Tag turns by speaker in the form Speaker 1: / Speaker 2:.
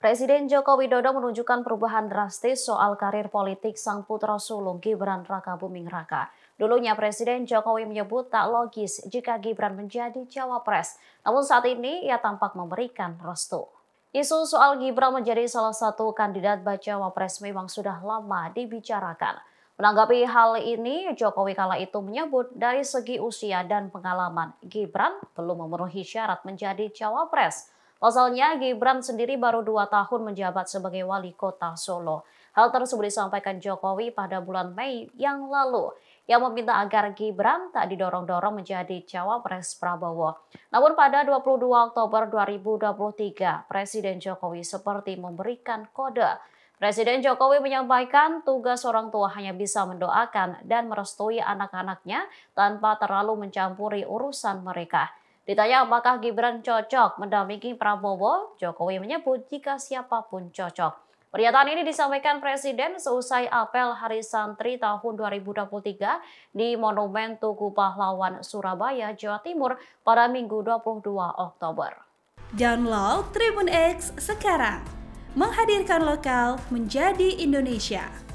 Speaker 1: Presiden Joko Widodo menunjukkan perubahan drastis soal karir politik sang putra sulung Gibran Raka Buming Raka. Dulunya Presiden Jokowi menyebut tak logis jika Gibran menjadi cawapres, namun saat ini ia tampak memberikan restu. Isu soal Gibran menjadi salah satu kandidat baca wapres memang sudah lama dibicarakan. Menanggapi hal ini, Jokowi kala itu menyebut dari segi usia dan pengalaman, Gibran belum memenuhi syarat menjadi cawapres. Pasalnya, Gibran sendiri baru dua tahun menjabat sebagai wali kota Solo. Hal tersebut disampaikan Jokowi pada bulan Mei yang lalu yang meminta agar Gibran tak didorong-dorong menjadi cawapres Prabowo. Namun pada 22 Oktober 2023, Presiden Jokowi seperti memberikan kode. Presiden Jokowi menyampaikan tugas orang tua hanya bisa mendoakan dan merestui anak-anaknya tanpa terlalu mencampuri urusan mereka. Ditanya apakah Gibran cocok mendampingi Prabowo, Jokowi menyebut jika siapapun cocok. Pernyataan ini disampaikan Presiden seusai apel Hari Santri tahun 2023 di Monumen Tugu Pahlawan Surabaya, Jawa Timur pada Minggu 22 Oktober.
Speaker 2: Download Tribun X sekarang, menghadirkan lokal menjadi Indonesia.